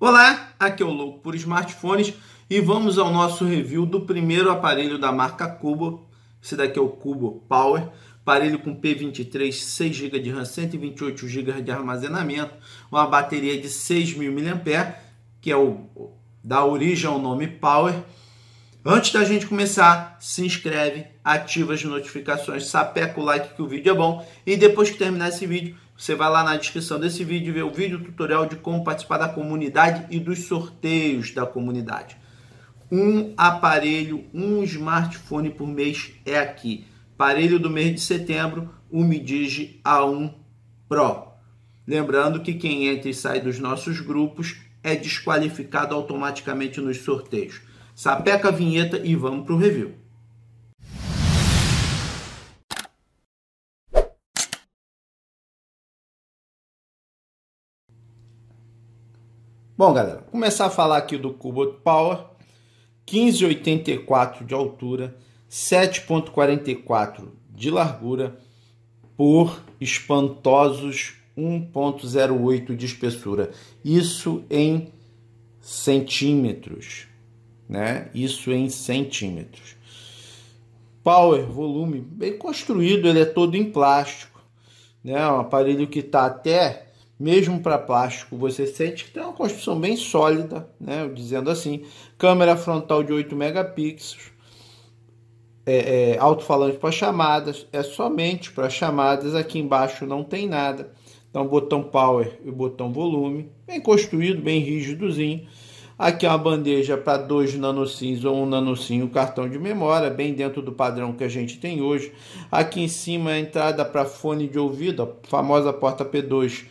Olá, aqui é o Louco por Smartphones e vamos ao nosso review do primeiro aparelho da marca Cubo. Esse daqui é o Cubo Power, aparelho com P23, 6 GB de RAM, 128 GB de armazenamento, uma bateria de 6.000 mAh, que é o da origem ao nome Power. Antes da gente começar, se inscreve, ativa as notificações, sapeca o like que o vídeo é bom e depois que terminar esse vídeo, você vai lá na descrição desse vídeo e vê o vídeo tutorial de como participar da comunidade e dos sorteios da comunidade. Um aparelho, um smartphone por mês é aqui. Aparelho do mês de setembro, o Midigi A1 Pro. Lembrando que quem entra e sai dos nossos grupos é desqualificado automaticamente nos sorteios. Sapeca a vinheta e vamos para o review. Bom, galera, começar a falar aqui do Cubot Power. 15,84 de altura, 7,44 de largura por espantosos 1,08 de espessura. Isso em centímetros, né? Isso em centímetros. Power, volume, bem construído, ele é todo em plástico, né? Um aparelho que está até mesmo para plástico, você sente que tem uma construção bem sólida, né? dizendo assim. Câmera frontal de 8 megapixels, é, é, alto-falante para chamadas, é somente para chamadas, aqui embaixo não tem nada. Então, botão power e botão volume, bem construído, bem rígidozinho. Aqui é uma bandeja para dois nanocins ou um nanocinho, cartão de memória, bem dentro do padrão que a gente tem hoje. Aqui em cima é a entrada para fone de ouvido, a famosa porta P2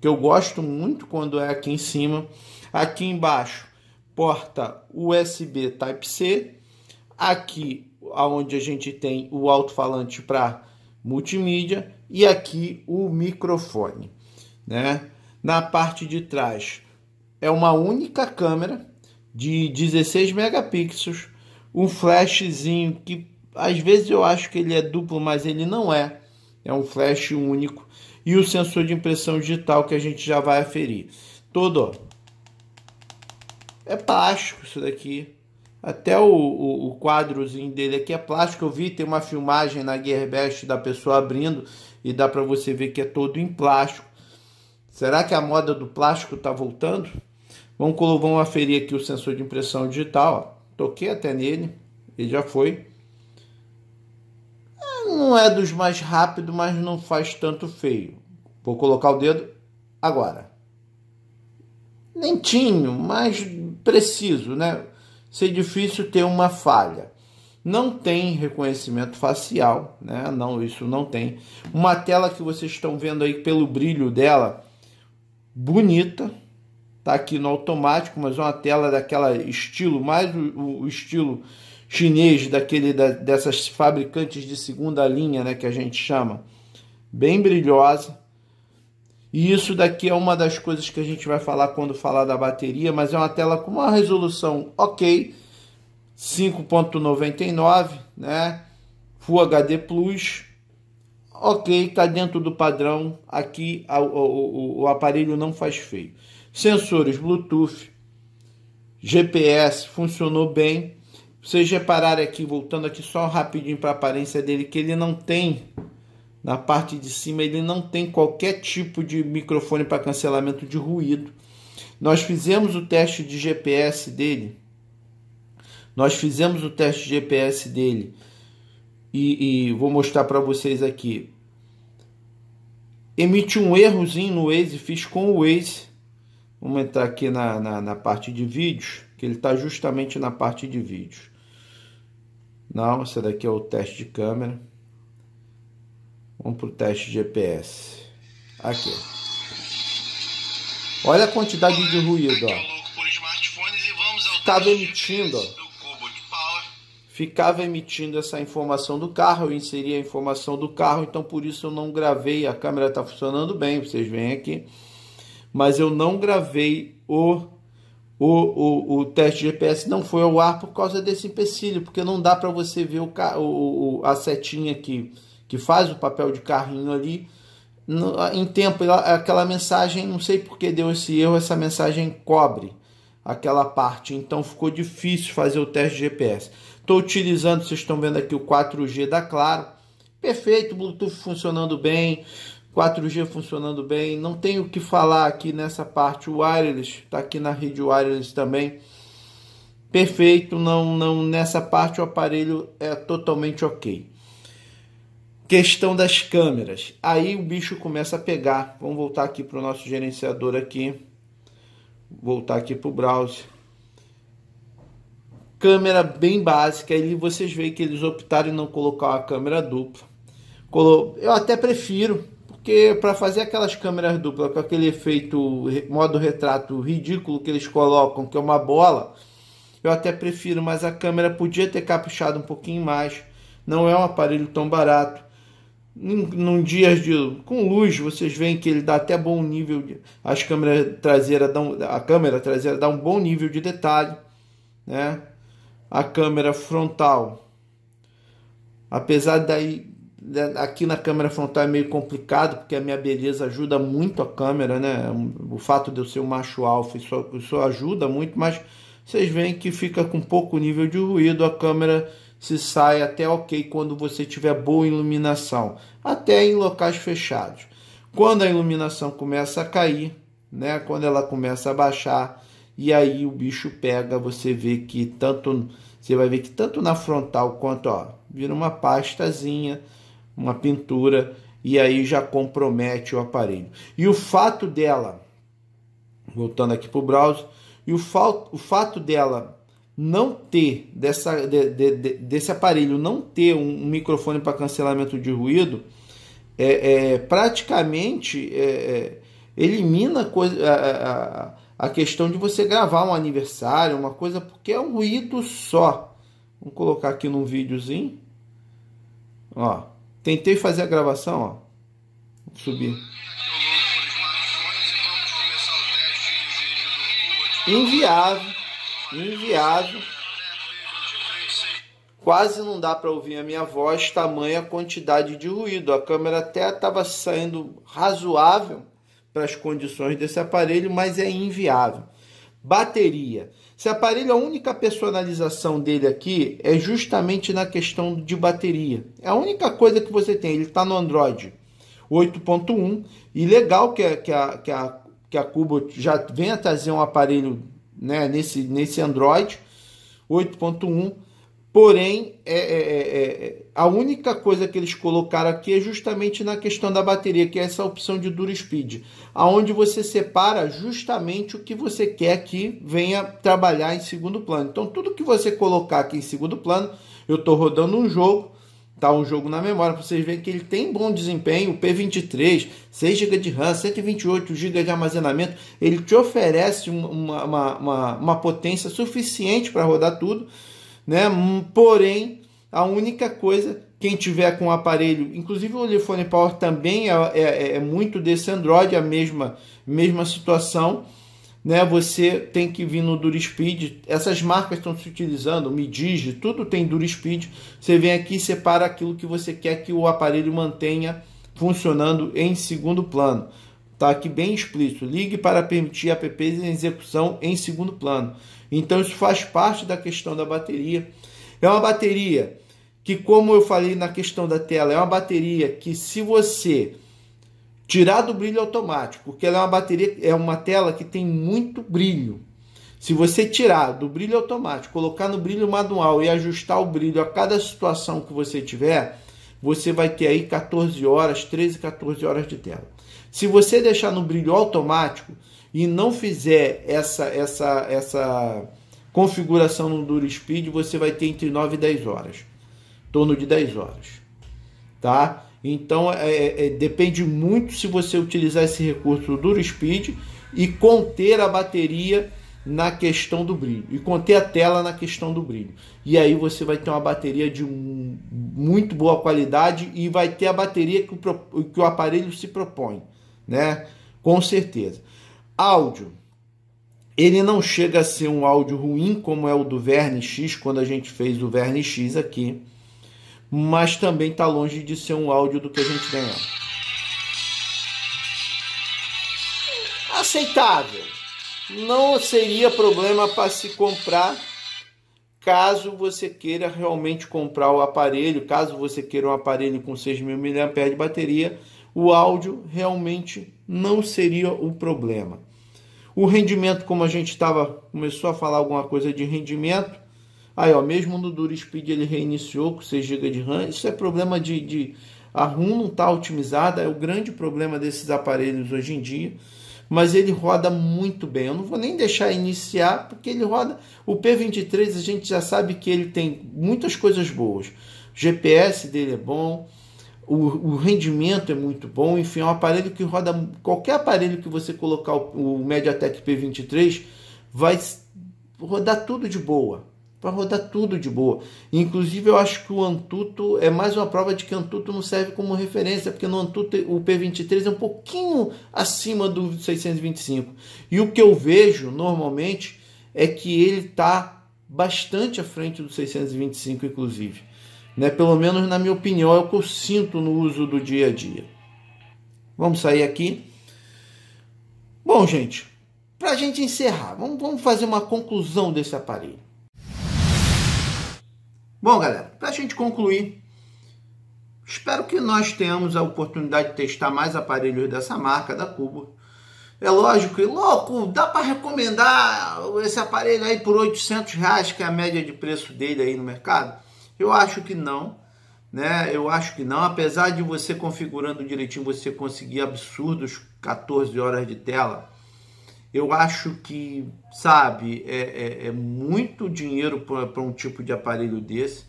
que eu gosto muito quando é aqui em cima. Aqui embaixo, porta USB Type-C. Aqui, aonde a gente tem o alto-falante para multimídia. E aqui, o microfone. Né? Na parte de trás, é uma única câmera de 16 megapixels. Um flashzinho que às vezes eu acho que ele é duplo, mas ele não é é um flash único, e o sensor de impressão digital que a gente já vai aferir. Todo ó, é plástico isso daqui. Até o, o, o, quadrozinho dele aqui é plástico. Eu vi, tem uma filmagem na Gearbest da pessoa abrindo e dá para você ver que é todo em plástico. Será que a moda do plástico está voltando? Vamos, vamos aferir aqui o sensor de impressão digital. Ó. Toquei até nele, ele já foi não é dos mais rápidos, mas não faz tanto feio. Vou colocar o dedo agora. Lentinho, mas preciso, né? Ser difícil ter uma falha. Não tem reconhecimento facial, né? Não, isso não tem. Uma tela que vocês estão vendo aí pelo brilho dela, bonita, tá aqui no automático, mas é uma tela daquela estilo, mais o, o estilo chinês, daquele da, dessas fabricantes de segunda linha, né, que a gente chama, bem brilhosa. E isso daqui é uma das coisas que a gente vai falar quando falar da bateria, mas é uma tela com uma resolução ok, 5.99, né? Full HD Plus, ok, está dentro do padrão. Aqui o, o, o aparelho não faz feio. Sensores Bluetooth, GPS funcionou bem vocês repararem aqui, voltando aqui só rapidinho para a aparência dele, que ele não tem, na parte de cima, ele não tem qualquer tipo de microfone para cancelamento de ruído. Nós fizemos o teste de GPS dele, nós fizemos o teste de GPS dele e, e vou mostrar para vocês aqui. Emite um errozinho no Waze, fiz com o Waze. Vamos entrar aqui na, na, na parte de vídeos que ele está justamente na parte de vídeos. Não, esse daqui é o teste de câmera. Vamos para o teste GPS. Aqui. Olha a quantidade de ruído, ó. Ficava emitindo, ó. Ficava emitindo essa informação do carro, eu inseri a informação do carro, então por isso eu não gravei. A câmera está funcionando bem, vocês veem aqui. Mas eu não gravei o o, o, o, teste GPS não foi ao ar por causa desse empecilho, porque não dá para você ver o, o, a setinha que, que faz o papel de carrinho ali no, em tempo. Aquela mensagem, não sei por que deu esse erro, essa mensagem cobre aquela parte, então ficou difícil fazer o teste GPS. Estou utilizando, vocês estão vendo aqui o 4G da Claro, perfeito, Bluetooth funcionando bem, 4G funcionando bem. Não tenho o que falar aqui nessa parte. O wireless está aqui na rede wireless também. Perfeito, não, não nessa parte o aparelho é totalmente ok. Questão das câmeras. Aí o bicho começa a pegar. Vamos voltar aqui para o nosso gerenciador aqui. Voltar aqui para o browser. Câmera bem básica. Aí vocês veem que eles optaram em não colocar a câmera dupla. Eu até prefiro porque para fazer aquelas câmeras duplas com aquele efeito modo retrato ridículo que eles colocam, que é uma bola, eu até prefiro, mas a câmera podia ter caprichado um pouquinho mais. Não é um aparelho tão barato. Num, num dias de com luz, vocês veem que ele dá até bom nível de, as câmeras traseiras dão, a câmera traseira dá um bom nível de detalhe, né? A câmera frontal apesar daí né, aqui na câmera frontal é meio complicado, porque a minha beleza ajuda muito a câmera, né? O fato de eu ser um macho alfa isso, isso ajuda muito, mas vocês veem que fica com pouco nível de ruído, a câmera se sai até ok quando você tiver boa iluminação, até em locais fechados. Quando a iluminação começa a cair, né? Quando ela começa a baixar, e aí o bicho pega, você vê que tanto você vai ver que tanto na frontal quanto ó, vira uma pastazinha uma pintura e aí já compromete o aparelho. E o fato dela, voltando aqui para o browser, e o, fato, o fato dela não ter, dessa, de, de, de, desse aparelho não ter um, microfone para cancelamento de ruído, é, é praticamente é, é elimina a, a, a questão de você gravar um aniversário, uma coisa, porque é um ruído só. Vamos colocar aqui num videozinho. Ó. Tentei fazer a gravação, ó. Vou subir. Inviável. Inviável. Quase não dá para ouvir a minha voz, tamanha quantidade de ruído. A câmera até estava saindo razoável para as condições desse aparelho, mas é inviável. Bateria. Esse aparelho, a única personalização dele aqui é justamente na questão de bateria. É a única coisa que você tem. Ele está no Android 8.1 e legal que a, que a, que a, que a Cubo já venha trazer um aparelho né, nesse, nesse Android 8.1 Porém, é, é, é, é, a única coisa que eles colocaram aqui é justamente na questão da bateria, que é essa opção de Duro Speed, aonde você separa justamente o que você quer que venha trabalhar em segundo plano. Então, tudo que você colocar aqui em segundo plano, eu estou rodando um jogo, tá um jogo na memória, para vocês verem que ele tem bom desempenho, P23, 6 GB de RAM, 128 GB de armazenamento, ele te oferece uma, uma, uma, uma potência suficiente para rodar tudo né? Hum, porém, a única coisa, quem tiver com o aparelho, inclusive o telefone Power também é, é, é, é muito desse Android, a mesma, mesma situação, né? Você tem que vir no DuraSpeed, essas marcas estão se utilizando, Midigi, tudo tem DuraSpeed. Você vem aqui e separa aquilo que você quer que o aparelho mantenha funcionando em segundo plano. tá aqui bem explícito. Ligue para permitir apps em execução em segundo plano. Então isso faz parte da questão da bateria. É uma bateria que, como eu falei na questão da tela, é uma bateria que se você tirar do brilho automático, porque ela é uma bateria, é uma tela que tem muito brilho. Se você tirar do brilho automático, colocar no brilho manual e ajustar o brilho a cada situação que você tiver, você vai ter aí 14 horas, 13, 14 horas de tela. Se você deixar no brilho automático, e não fizer essa, essa, essa configuração no Duro Speed, você vai ter entre 9 e 10 horas. Em torno de 10 horas. Tá? Então é, é, é, depende muito se você utilizar esse recurso do Duro Speed e conter a bateria na questão do brilho e conter a tela na questão do brilho. E aí você vai ter uma bateria de um, muito boa qualidade e vai ter a bateria que o, que o aparelho se propõe, né? Com certeza. Áudio. Ele não chega a ser um áudio ruim como é o do Verne X, quando a gente fez o Verne X aqui, mas também está longe de ser um áudio do que a gente ganha. Aceitável. Não seria problema para se comprar caso você queira realmente comprar o aparelho, caso você queira um aparelho com 6.000 mAh de bateria, o áudio realmente não seria o problema. O rendimento, como a gente estava começou a falar alguma coisa de rendimento, aí ó, mesmo no Duro Speed ele reiniciou com 6 GB de RAM. Isso é problema de, de a ROM não está otimizada, é o grande problema desses aparelhos hoje em dia. Mas ele roda muito bem. Eu não vou nem deixar iniciar, porque ele roda. O P23 a gente já sabe que ele tem muitas coisas boas. O GPS dele é bom, o, o, rendimento é muito bom, enfim, é um aparelho que roda qualquer aparelho que você colocar o, o MediaTek P23 vai rodar tudo de boa, vai rodar tudo de boa. Inclusive eu acho que o Antutu é mais uma prova de que o Antutu não serve como referência, porque no Antutu o P23 é um pouquinho acima do 625. E o que eu vejo normalmente é que ele está bastante à frente do 625 inclusive né? pelo menos na minha opinião, é o que eu sinto no uso do dia a dia. Vamos sair aqui. Bom, gente, para a gente encerrar, vamos, vamos fazer uma conclusão desse aparelho. Bom, galera, para a gente concluir, espero que nós tenhamos a oportunidade de testar mais aparelhos dessa marca, da Cuba. É lógico que, louco, dá para recomendar esse aparelho aí por 800 reais, que é a média de preço dele aí no mercado? Eu acho que não, né? Eu acho que não, apesar de você configurando direitinho você conseguir absurdos 14 horas de tela. Eu acho que, sabe, é, é, é muito dinheiro para um tipo de aparelho desse.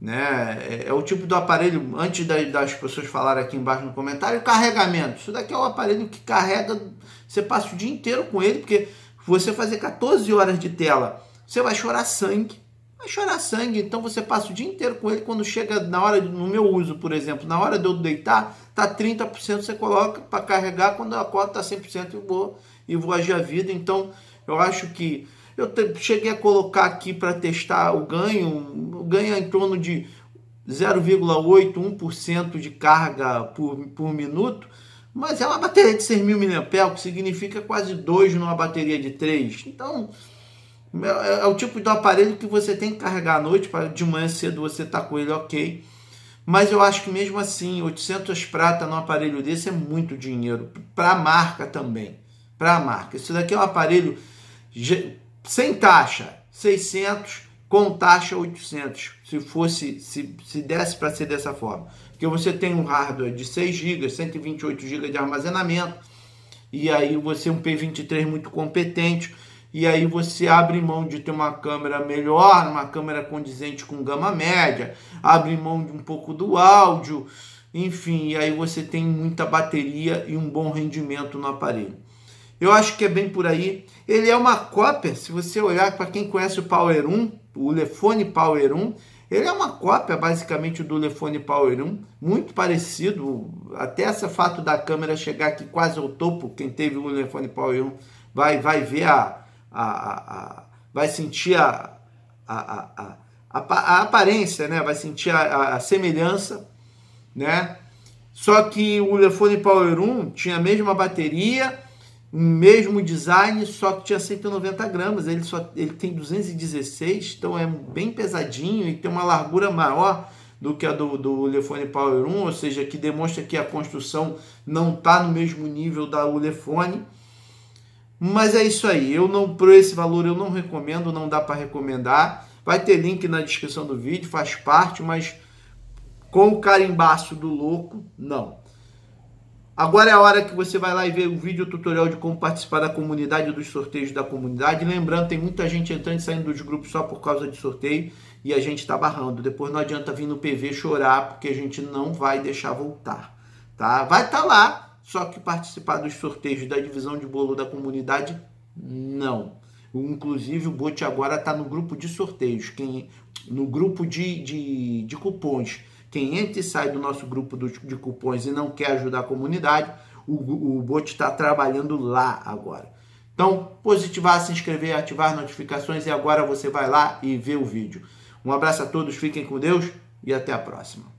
Né? É, é o tipo do aparelho, antes das, das pessoas falarem aqui embaixo no comentário, carregamento. Isso daqui é o aparelho que carrega, você passa o dia inteiro com ele, porque você fazer 14 horas de tela, você vai chorar sangue, Vai chorar sangue, então você passa o dia inteiro com ele. Quando chega na hora, no meu uso, por exemplo, na hora de eu deitar, tá 30%, você coloca para carregar. Quando eu acordo, tá 100% e vou, e vou agir a vida. Então, eu acho que. Eu cheguei a colocar aqui para testar o ganho, o ganho é em torno de 0,81% de carga por, por minuto, mas é uma bateria de 6.000 mAh, que significa quase 2 numa bateria de 3. Então, é, é, o tipo do aparelho que você tem que carregar à noite, para de manhã cedo você tá com ele ok. Mas eu acho que mesmo assim, 800 prata num aparelho desse é muito dinheiro. Para a marca também. Para a marca. Isso daqui é um aparelho sem taxa. 600 com taxa 800. Se fosse, se, se desse para ser dessa forma. Porque você tem um hardware de 6 GB, 128 GB de armazenamento. E aí você um P23 muito competente e aí você abre mão de ter uma câmera melhor, uma câmera condizente com gama média, abre mão de um pouco do áudio, enfim, e aí você tem muita bateria e um bom rendimento no aparelho. Eu acho que é bem por aí. Ele é uma cópia, se você olhar para quem conhece o Power 1, o Lefone Power 1, ele é uma cópia basicamente do Lefone Power 1, muito parecido, até esse fato da câmera chegar aqui quase ao topo, quem teve o Lefone Power 1 vai, vai ver a, a, a, vai sentir a, a, a, a, aparência, né? vai sentir a, semelhança, né? Só que o Lefone Power 1 tinha a mesma bateria, o mesmo design, só que tinha 190 gramas. Ele, só, ele tem 216, então é bem pesadinho e tem uma largura maior do que a do, do Lefone Power 1, ou seja, que demonstra que a construção não está no mesmo nível da Ulefone. Mas é isso aí. Eu não por esse valor eu não recomendo, não dá para recomendar. Vai ter link na descrição do vídeo, faz parte, mas com o carimbaço do louco, não. Agora é a hora que você vai lá e vê o vídeo tutorial de como participar da comunidade, dos sorteios da comunidade. Lembrando, tem muita gente entrando e saindo dos grupos só por causa de sorteio e a gente está barrando. Depois não adianta vir no PV chorar, porque a gente não vai deixar voltar, tá? Vai estar tá lá só que participar dos sorteios da divisão de bolo da comunidade, não. Inclusive, o Bote agora está no grupo de sorteios, quem, no grupo de, de, de cupons. Quem entra e sai do nosso grupo do, de cupons e não quer ajudar a comunidade, o, o Bote está trabalhando lá agora. Então, positivar, se inscrever, ativar notificações e agora você vai lá e vê o vídeo. Um abraço a todos, fiquem com Deus e até a próxima.